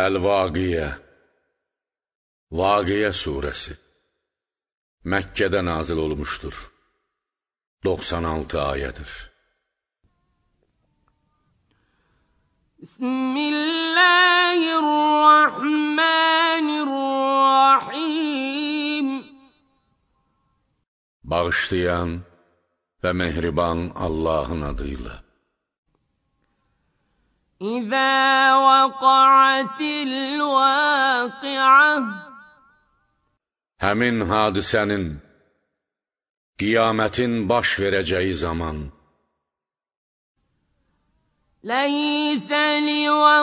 El vaqiyə Vaqiyə Suresi Məkkədə nazil olmuşdur. 96 ayədir. Bismillahirrahmanirrahim Bağışlayan və mehriban Allahın adıyla. إذا وقعت الواقعة Həmin hadisənin, qiyamətin baş verəcəyi zaman لَيْسَ لِوَقَعَتِهَا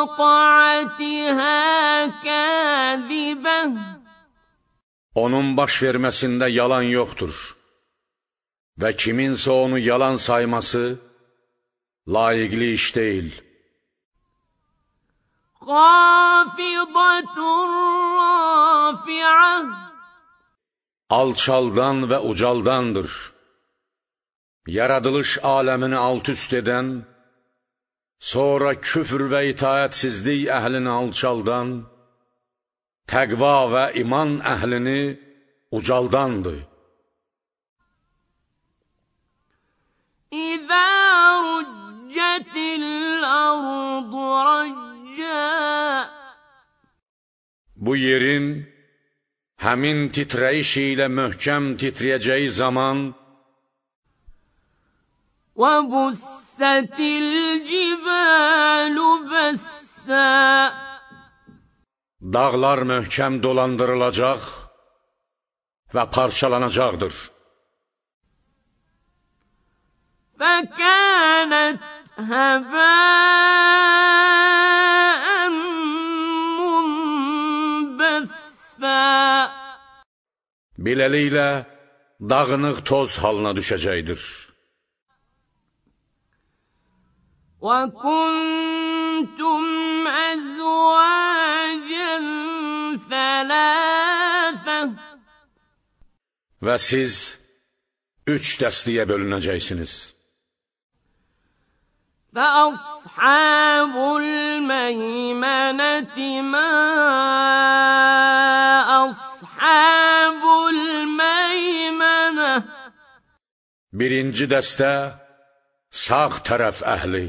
كَاذِبَةٌ Onun baş verməsində yalan yoxdur və kiminsə onu yalan sayması layiqli iş deyil. Alçaldan ve ucaldandır. Yaradılış alemini alt üst eden, sonra küfür ve itaatsizliği əhlini alçaldan, təqva ve iman əhlini ucaldandı. İzə rüccətil ardu rüccətil Bu yerin həmin titrəyişi ilə möhkəm titrəyəcəyi zaman Və bussatil cibalu bəssa Dağlar möhkəm dolandırılacaq və parçalanacaqdır. فكانت هباء عَذَابًا Beləliklə, dağınıq toz halına düşəcəkdir. وَكُنْتُمْ أَزْوَاجًا ثَلَاثَةً Və siz üç dəstəyə bölünəcəksiniz. فَأَصْحَابُ الْمَيْمَنَةِ مَا Birinci dəstə sağ tərəf əhli.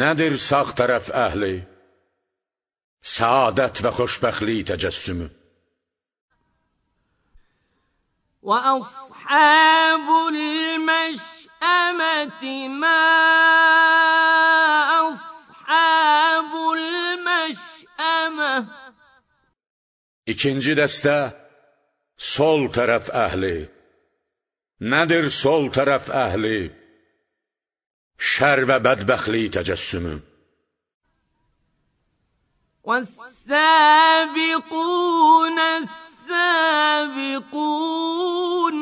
Nədir sağ tərəf əhli? Səadət və xoşbəxtlik təcəssümü. وأصحاب المشأمة ما أصحاب المشأمة İkinci dəstə sol tərəf əhli. Nədir sol tərəf əhli, şər və bədbəxtlik təcəssümü? والسابقون السابقون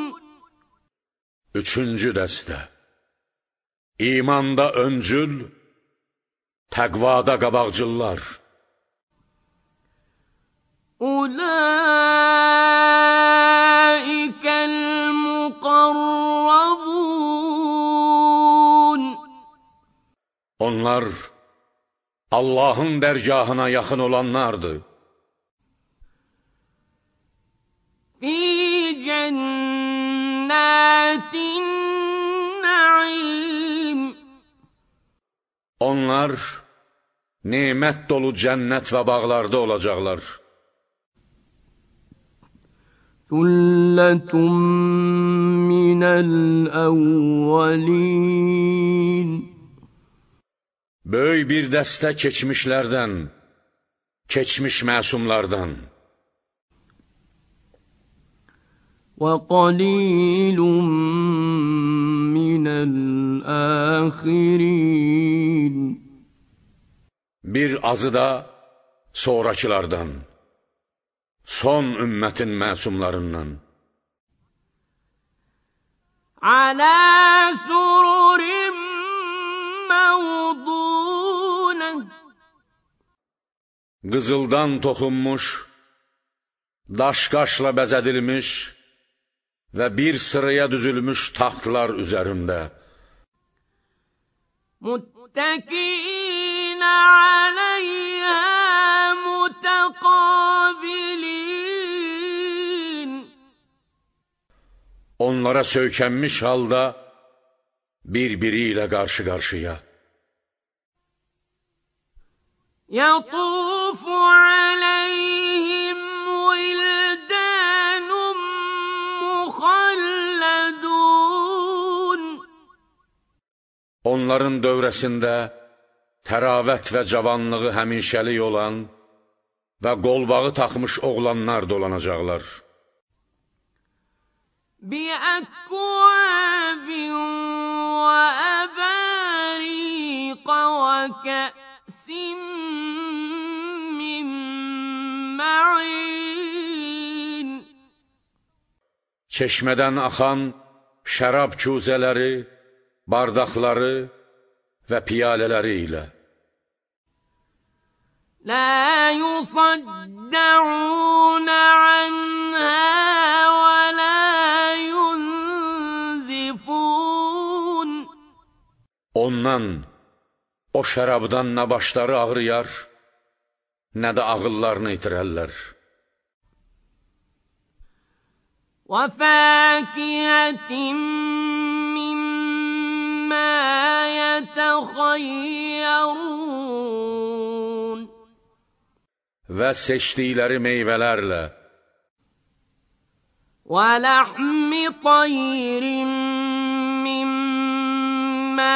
Üçüncü dəstə İmanda öncül, təqvada qabaqcıllar. Ulaq Onlar Allah'ın dərgahına yaxın olanlardır. Fi cennetin naim Onlar nimet dolu cennet ve bağlarda olacaklar. Süllətum minəl əvvəlin Böy bir dəstə keçmişlərdən, keçmiş məsumlardan. وَقَلِيلٌ مِّنَ الْآخِرِينَ Bir azı da sonrakılardan, son ümmətin məsumlarından. عَلَى سُرُرٍ Qızıldan toxunmuş, daşqaşla bəzədilmiş və bir sıraya düzülmüş taxtlar üzərində. متكئين عليها متقابلين Onlara söykənmiş halda bir-biri ilə qarşı-qarşıya. Yatufu aleyhim vildanun muhalladun Onların dövrəsində təravət və cavanlığı həmişəlik olan və qolbağı taxmış oğlanlar dolanacaqlar. بأكواب وأباريق وكأس من معين Çeşmədən axan şərab küzələri, bardaqları və piyalələri ilə لا يصدعون عنها Ondan, o şərabdan nə başları ağrıyar, nə də ağıllarını itirərlər. وَفَاكِهَةٍ مِّمَّا يَتَخَيَّرُونَ Və seçdikləri meyvələrlə وَلَحْمِ طَيْرٍ ما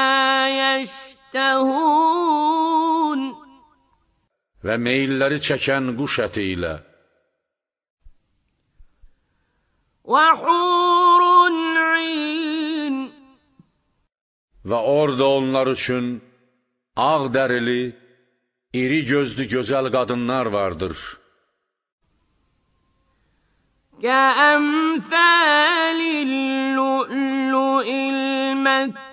يشتهون Və meyilləri çəkən quş əti ilə وحور عين Və orada onlar üçün ağ dərili, iri gözlü gözəl qadınlar vardır. كأمثال اللؤلؤ المكنون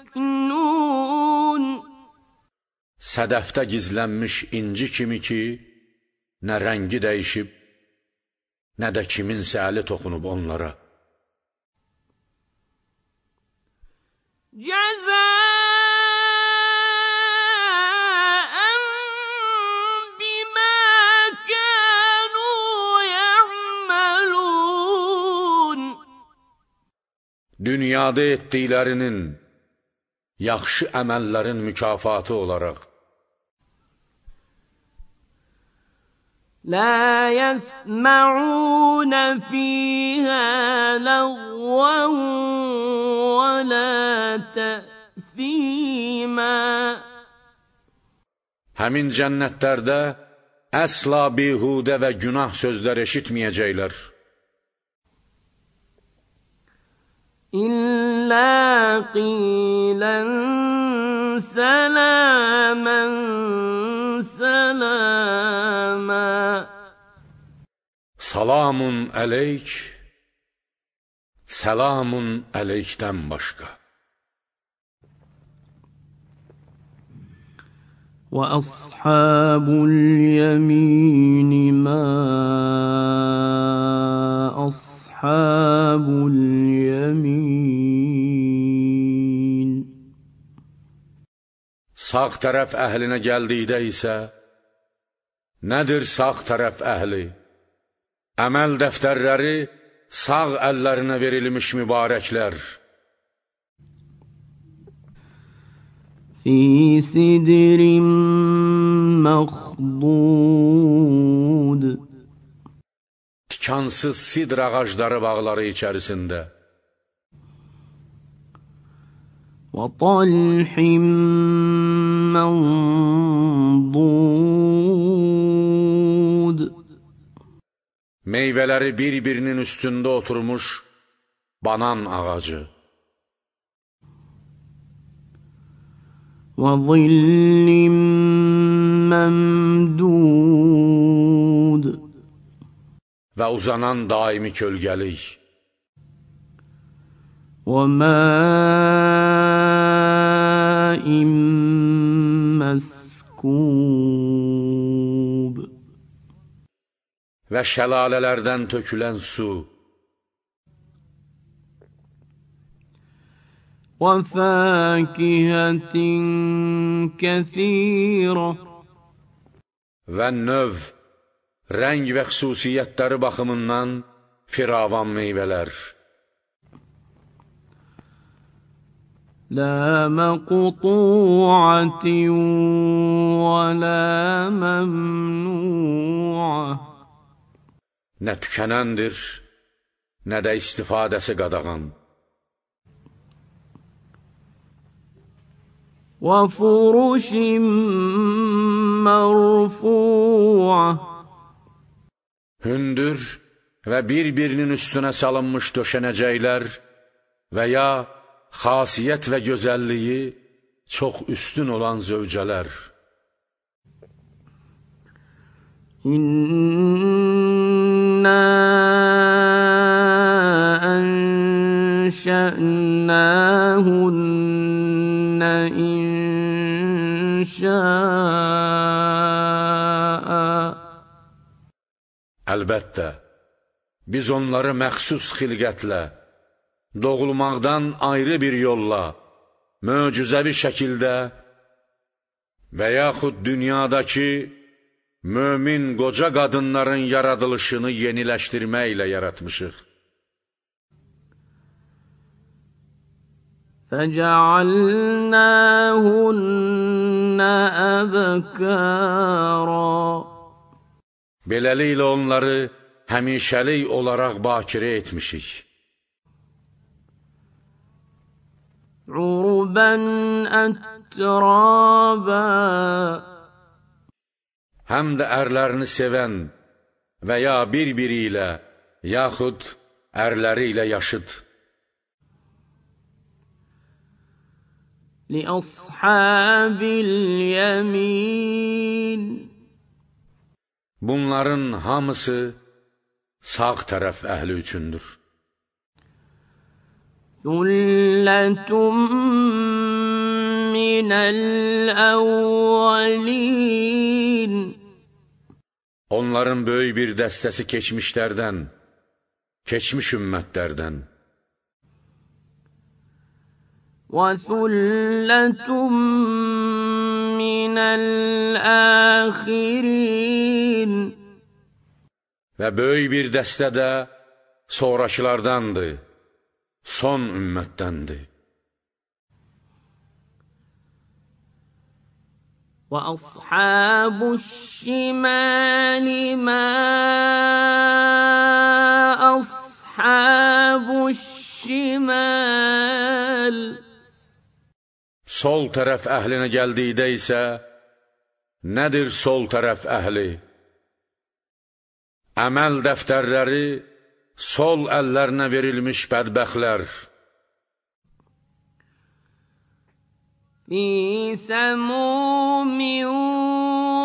sədəfdə gizlənmiş inci kimi ki, nə rəngi dəyişib, nə də kiminsə əli toxunub onlara. Cəzə Dünyada etdiklərinin, yaxşı əməllərin mükafatı olaraq. لا يسمعون فيها لغوا ولا تأثيما Həmin cənnətlərdə əsla bihudə və günah sözlər eşitməyəcəklər. İllə qilən sələmən سلاما سلام عليك سلام عليك'ten başka واصحاب اليمين ما اصحاب اليمين Sağ tərəf əhlinə gəldikdə isə, nədir sağ tərəf əhli? Əməl dəftərləri sağ əllərinə verilmiş mübarəklər. Fī sidrin məxdud Tikansız sidr ağacları bağları içərisində. Və talhim منضود Meyveleri birbirinin üstünde oturmuş banan ağacı. وظل ممدود və uzanan daimi kölgeli. وَمَاءٍ yaqub Və şəlalələrdən tökülən su وَفَاكِهَةٍ كَثِيرَةٍ Və növ, rəng və xüsusiyyətləri baxımından firavan meyvələr. لا مقطوعة ولا ممنوعة Nə tükənəndir, nə də istifadəsi qadağan. وَفُرُشٍ مَرْفُوعَةٍ Hündür və bir-birinin üstünə salınmış döşənəcəklər və ya xasiyyət və gözəlliyi çox üstün olan zövcələr. İnna enşə'nəhunna inşa'a Əlbəttə, biz onları məxsus xilqətlə, doğulmaqdan ayrı bir yolla, möcüzəvi şəkildə və yaxud dünyadakı mömin qoca qadınların yaradılışını yeniləşdirməklə yaratmışıq. فَجَعَلْنَاهُنَّ أَبْكَارًا Beləliklə onları həmişəlik olaraq bakirə etmişik. عربا أترابا Həm də ərlərini sevən və ya bir-biri ilə, yaxud ərləri ilə yaşıd. Liəshabil yəmin Bunların hamısı sağ tərəf əhli üçündür. ثُلَّةٌ مِّنَ الْأَوَّلِينَ Onların böyük bir destesi keçmişlərdən, keçmiş ümmetlerden. وَثُلَّةٌ مِّنَ الْآخِرِينَ Və böyük bir dəstə də sonrakılardandır. son ümmətdəndir. Və əshəb-ü وأصحاب mə ما u şiməl Sol tərəf əhlinə gəldiydə isə nədir sol tərəf əhli? Əməl dəftərləri sol əllərinə verilmiş bədbəxtlər. Fi səmumin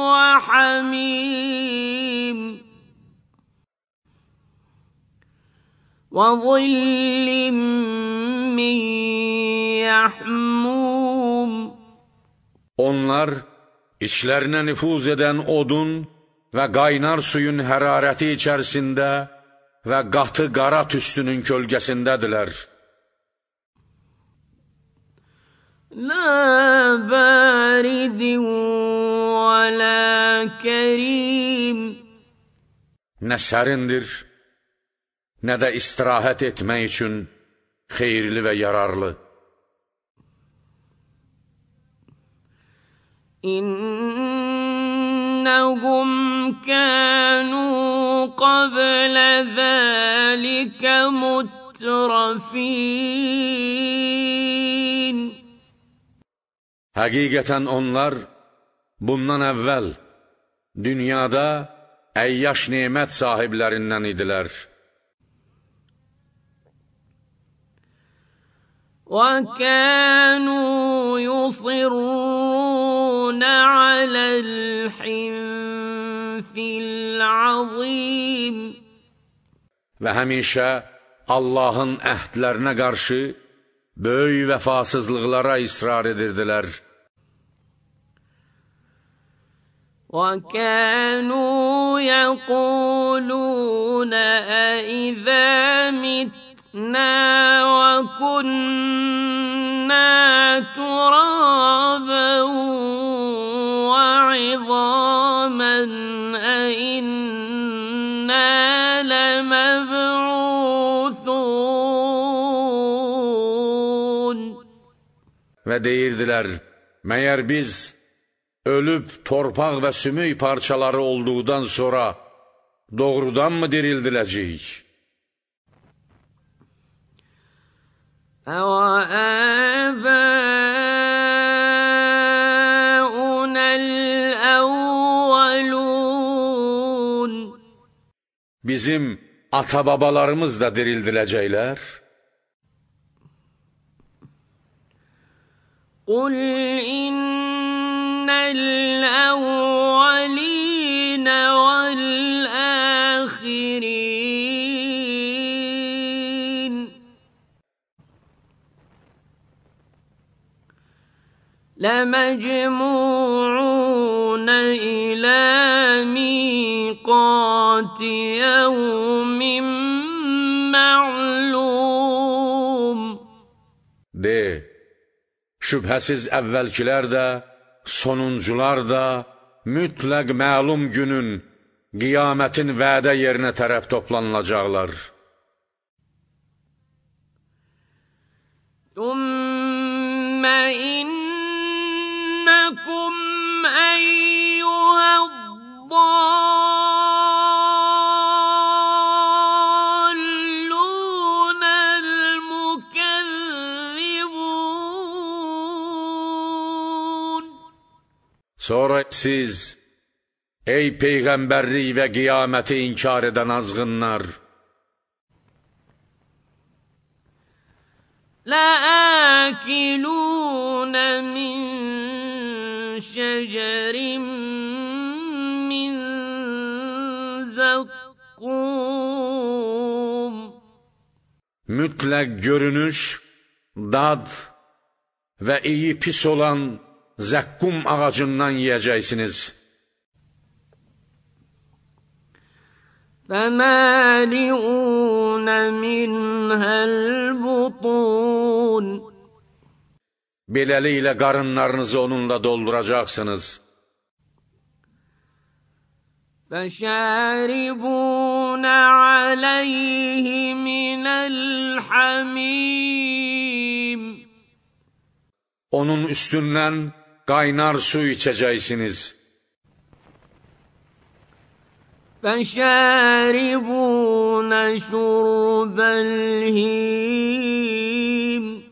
və hamim və zillim min yəhmum Onlar içlərinə nüfuz edən odun və qaynar suyun hərarəti içərisində və qatı qara tüstünün kölgəsindədirlər. Lə bəridin və lə kərim Nə sərindir, nə də istirahət etmək üçün xeyirli və yararlı. İnn إنهم كانوا قبل ذلك مترفين Həqiqətən onlar bundan əvvəl dünyada əyyaş nemət sahiblərindən idilər. Və kənu يُصِرُّونَ aləl الْحِنْ azim Və həmişə Allahın əhdlərinə qarşı böyük vəfasızlıqlara israr edirdilər. وكانوا يقولون أئذا متنا وكنا ترابا Və deyirdilər, məyər biz ölüb torpaq və sümük parçaları olduqdan sonra doğrudanmı dirildiləcəyik? Əvə əvə Bizim ata-babalarımız da dirildiləcəklər. Qul innəl əvvəlinə vəl-əxirin Ləməcmu'un إلى ميقات يوم معلوم De, şübhəsiz əvvəlkilər də, sonuncular da mütləq məlum günün, qiyamətin vədə yerinə tərəf toplanılacaqlar. ثم الضالون Sonra siz ey peygamberliği ve kıyameti inkar eden azgınlar لآكلون من شجر حقهم Mütlak görünüş, dad ve iyi pis olan zakkum ağacından yiyeceksiniz. فَمَالِعُونَ مِنْهَا الْبُطُونَ Beləliklə qarınlarınızı onunla dolduracaksınız.'' فشاربون عليه من الحميم Onun üstünden kaynar su içeceksiniz. فشاربون شرب الهيم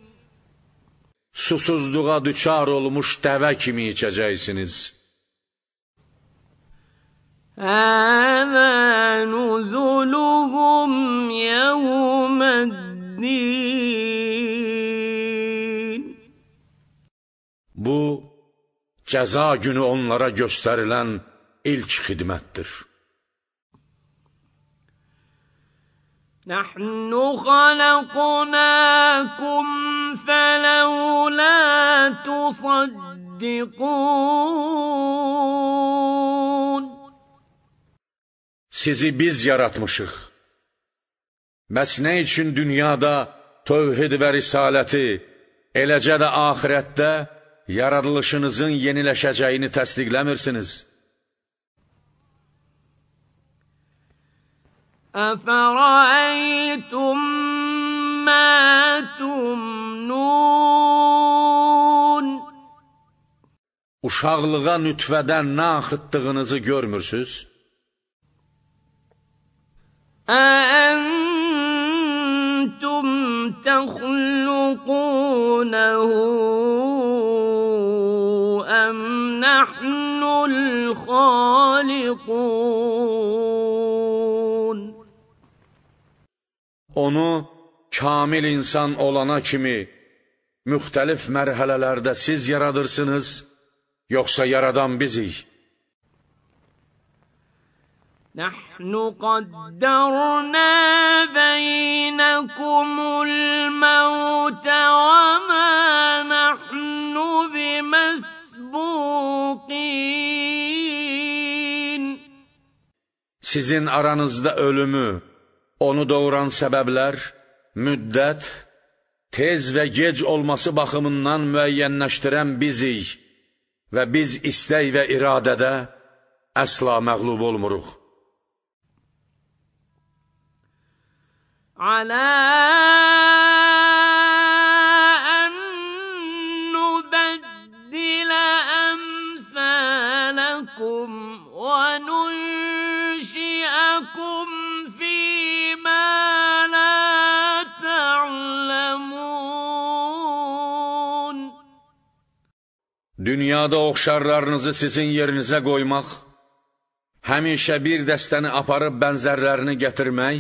Susuzluğa düçar olmuş deve kimi içeceksiniz.'' هذا نزلهم يوم الدين Bu cəza günü onlara göstərilən ilk xidmətdir. نحن خلقناكم فلولا تصدقون sizi biz yaratmışıq. Məs nə üçün dünyada tövhid və risaləti, eləcə də axirətdə yaradılışınızın yeniləşəcəyini təsdiqləmirsiniz? Əfərəytum mə tumnun Uşaqlığa nütvədən nə axıtdığınızı görmürsüz? أأنتم تخلقونه أم نحن الخالقون Onu kamil insan olana kimi müxtəlif mərhələlərdə siz yaradırsınız, yoxsa yaradan bizik? نحن قدرنا بينكم الموت وما نحن بمسبوقين Sizin aranızda ölümü, onu doğuran səbəblər, müddət, tez və gec olması baxımından müəyyənləşdirən bizik və biz istək və iradədə əsla məğlub olmuruq. على Dünyada oxşarlarınızı sizin yerinize koymak, həmişə bir dəstəni aparıb bənzərlərini gətirmək,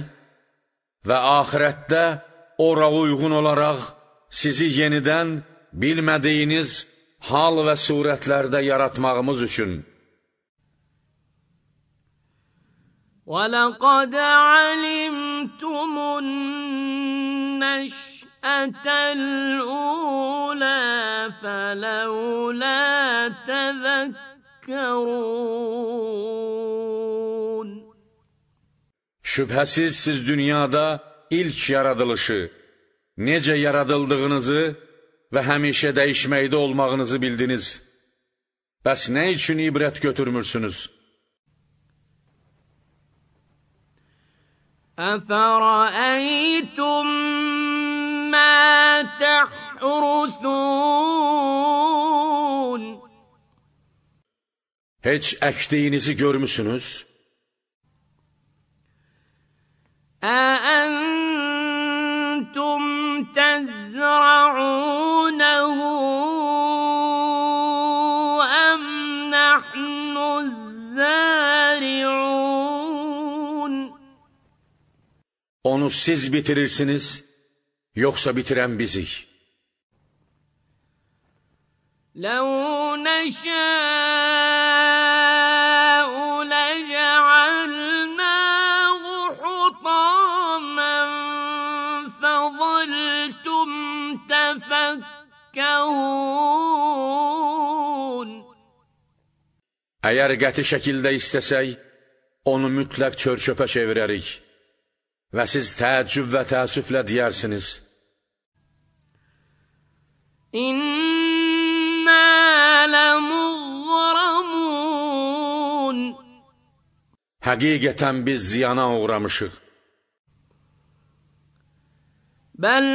və axirətdə ora uyğun olaraq sizi yenidən bilmədiyiniz hal və surətlərdə yaratmağımız üçün وَلَقَدْ عَلِمْتُمُ النَّشْأَةَ الْأُولَى فَلَوْلَا تَذَكَّرُونَ Şübhəsiz siz dünyada ilk yaradılışı, necə yaradıldığınızı və həmişə dəyişməkdə olmağınızı bildiniz. Bəs nə üçün ibrət götürmürsünüz? Əfərəytum mə təxrusun Heç əkdiyinizi görmüsünüz? أأنتم تزرعونه أم نحن الزارعون Onu siz bitirirsiniz yoksa bitiren biziz. لو نشاء Əgər qəti şəkildə istəsək, onu mütləq çör-çöpə çevirərik və siz təəccüb və təəssüflə deyərsiniz. İnna ləmuğramun Həqiqətən biz ziyana uğramışıq. Bəl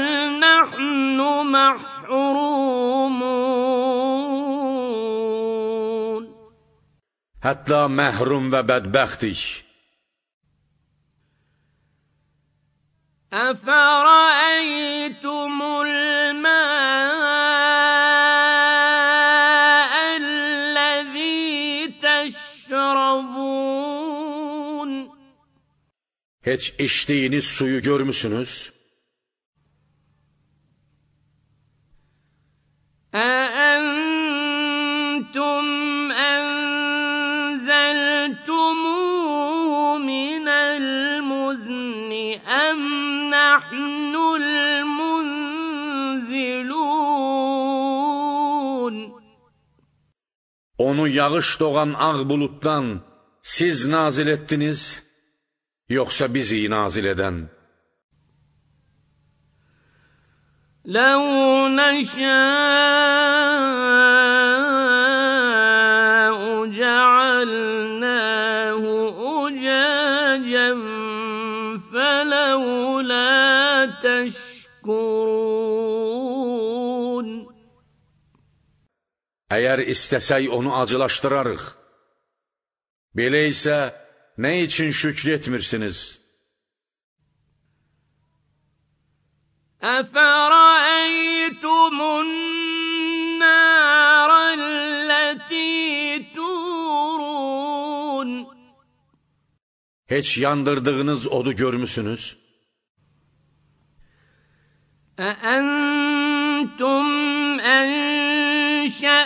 nəhnu məhrumun حتی محروم و بدبختیش افرأيتم الماء الذي تشربون Hiç içtiğiniz سویو görmüşsünüz. onu yağış doğan ağ buluttan siz nazil ettiniz, yoksa bizi nazil eden? لَوْ نَشَاءُ جَعَلْنَاهُ أُجَاجًا فَلَوْلَا تَشْكُرُونَ Əgər istəsək onu acılaşdırarıq. Belə isə nə üçün şükr etmirsiniz? Əfərəytumun Heç yandırdığınız odu görmüsünüz? Əəntum ənşə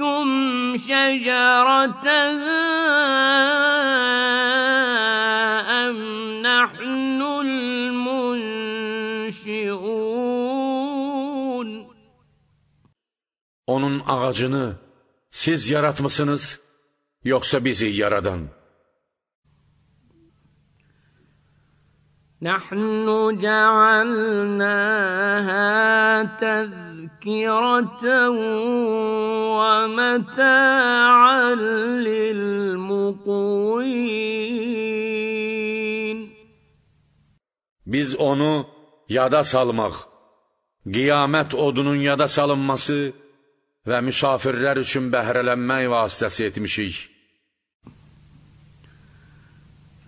أَنبَتْتُمْ شَجَرَتَهَا أَمْ نَحْنُ الْمُنْشِئُونَ Onun ağacını siz yaratmışsınız, yoksa bizi yaradan. نحن جعلناها تذكرة ومتاعا للمقوين Biz onu yada salmak, qiyamət odunun yada salınması ve misafirler için bəhrələnmək vasitəsi etmişik.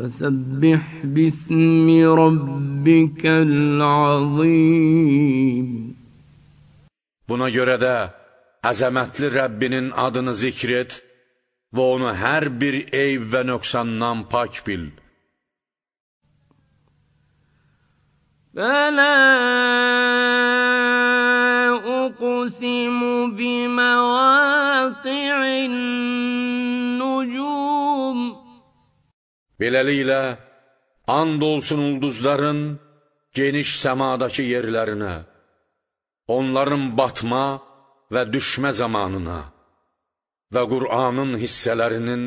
فسبح باسم ربك العظيم Buna görə də əzəmətli Rəbbinin adını zikr et və onu hər bir eyb və nöqsandan pak bil. Bələ Beləliklə, and olsun ulduzların geniş səmadakı yerlərinə, onların batma və düşmə zamanına və Qur'anın hissələrinin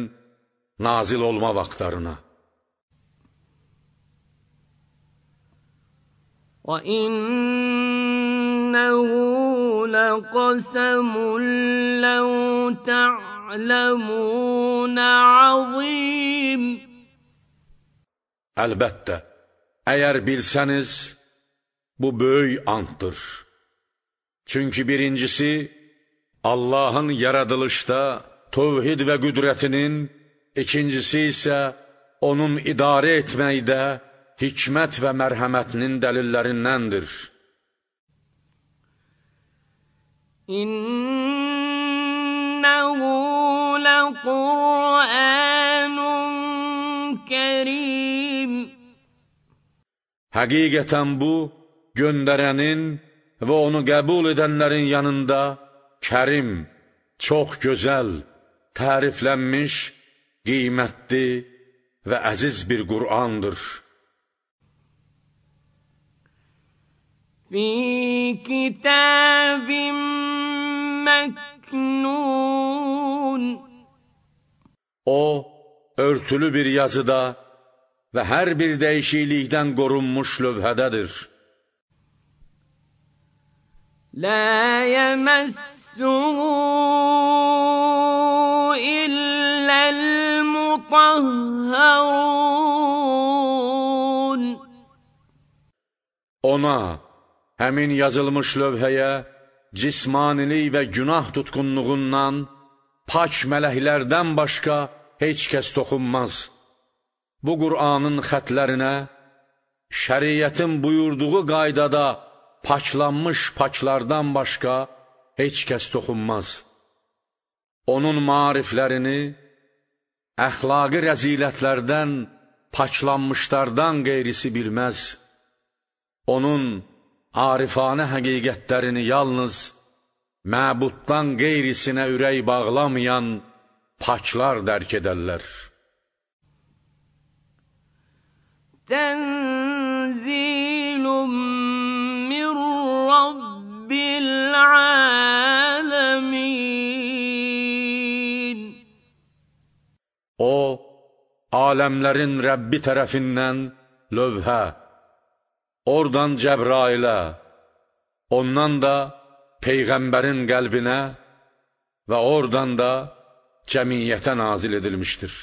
nazil olma vaxtlarına. وَإِنَّهُ لَقَسَمٌ لَوْ تَعْلَمُونَ عَظِيمٌ Elbette. Eğer bilseniz bu böyük antdır. Çünkü birincisi, Allahın yaratılışta tövhid ve güdretinin, ikincisi ise onun idare idarə etməkdə hikmət və mərhəmətinin dəlillərindəndir. İnnəhu ləqur'anun kerim. Həqiqətən bu, göndərənin və onu qəbul edənlərin yanında kərim, çox gözəl, təriflənmiş, qiymətli və əziz bir Qur'andır. في كتاب مكنون O örtülü bir yazıda və hər bir dəyişiklikdən qorunmuş lövhədədir. Lə yəməssuhu illəl-mutahharun Ona, həmin yazılmış lövhəyə, cismanilik və günah tutqunluğundan, pak mələklərdən başqa heç kəs toxunmaz.'' bu Qur'anın xətlərinə şəriətin buyurduğu qaydada paçlanmış paçlardan başqa heç kəs toxunmaz. Onun mariflərini əxlaqi rəzilətlərdən, paçlanmışlardan qeyrisi bilməz. Onun arifanə həqiqətlərini yalnız məbuddan qeyrisinə ürək bağlamayan paçlar dərk edərlər. تنزيل من رب العالمين O, aləmlərin Rəbbi tərəfindən lövhə, oradan Cəbrailə, ondan da Peyğəmbərin qəlbinə və oradan da cəmiyyətə nazil edilmişdir.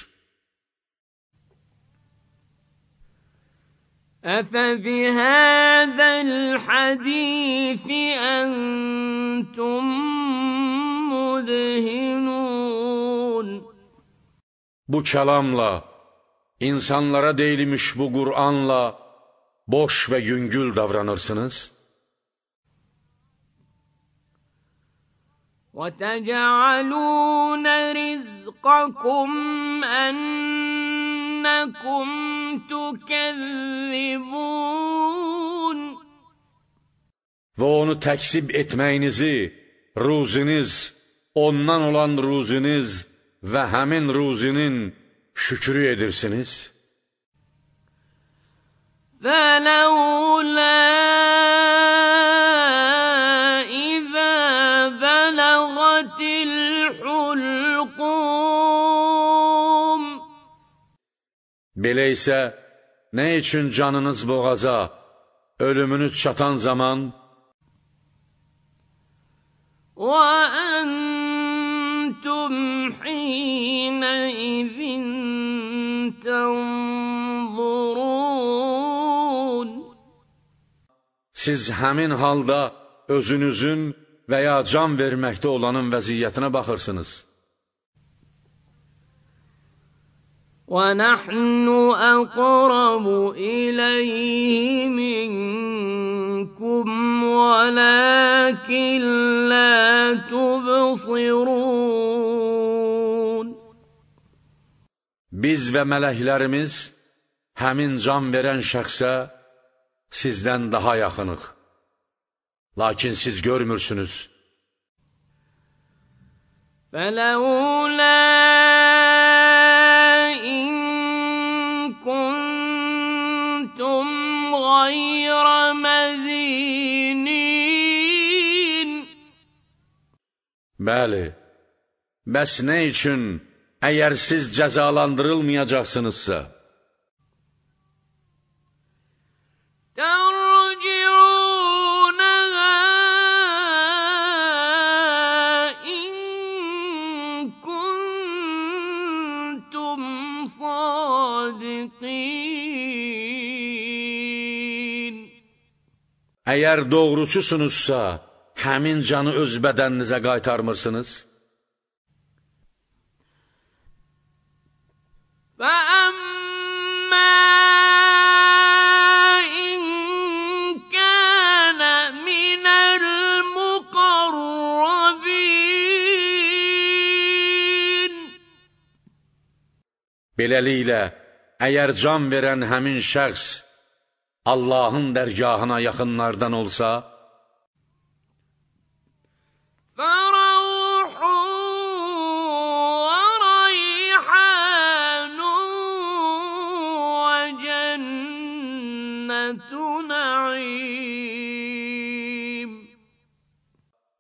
أفبهذا الحديث أنتم Bu kelamla, insanlara değilmiş bu Kur'an'la boş ve yüngül davranırsınız. وَتَجَعَلُونَ رِزْقَكُمْ أَنَّ أنكم تكذبون Ve onu tekzip etməyinizi, ruziniz, ondan olan ruziniz ve hemen ruzinin şükrü edirsiniz. فَلَوْلَا Belə isə nə üçün canınız boğaza, ölümünüz çatan zaman وَأَنْتُمْ حِينَئِذٍ تَنْظُرُونَ Siz həmin halda özünüzün və ya can verməkdə olanın vəziyyətinə baxırsınız. ونحن أقرب إليه منكم ولكن لا تبصرون Biz ve meleklerimiz həmin can veren şəxsə sizden daha yaxınıq. Lakin siz görmürsünüz. فَلَوْلَا Bəli, bəs nə üçün əgər siz cəzalandırılmayacaqsınızsa? Əgər doğruçusunuzsa, həmin canı öz bədəninizə qaytarmırsınız? Beləliklə, əgər can verən həmin şəxs Allahın dərgahına yaxınlardan olsa,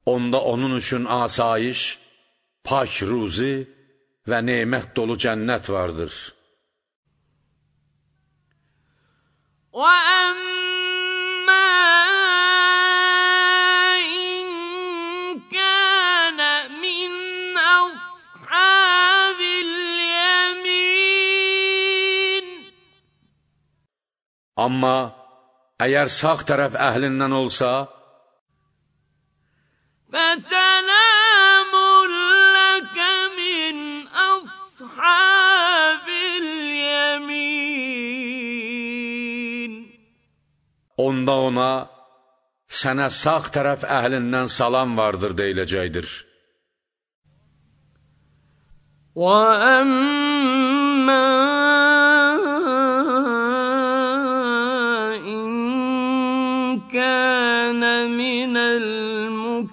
Onda onun üçün asayiş, pak ruzi və nemət dolu cennet vardır. Ama eğer sağ taraf əhlindən olsa, Onda ona, sene sağ taraf əhlindən salam vardır deyiləcəkdir. وَأَمَّنْ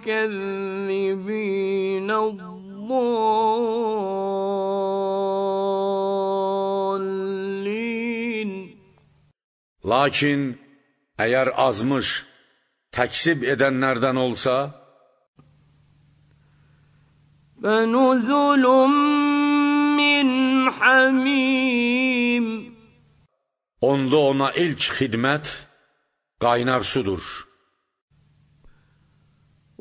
المكذبين الضالين Lakin eğer azmış, təksib edenlerden olsa, فَنُزُلٌ مِّنْ حَمِيمٍ Onda ona ilk xidmət kaynar sudur.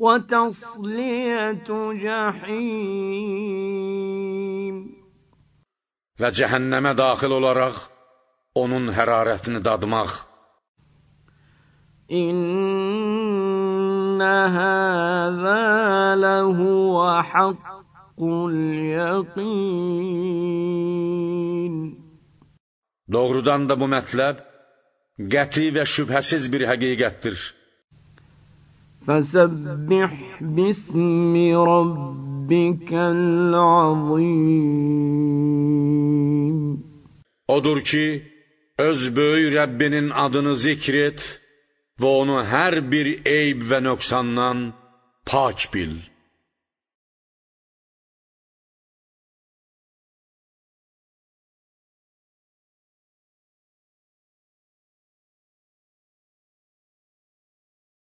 وتصلية جحيم Və cəhənnəmə daxil olaraq onun hərarətini dadmaq. İnnə həzə ləhuvə haqqul yəqin. Doğrudan da bu mətləb qəti və şübhəsiz bir həqiqətdir. فسبح باسم ربك العظيم Odur ki öz böyük Rabbinin adını zikret ve onu her bir eyb ve noksandan pak bil.''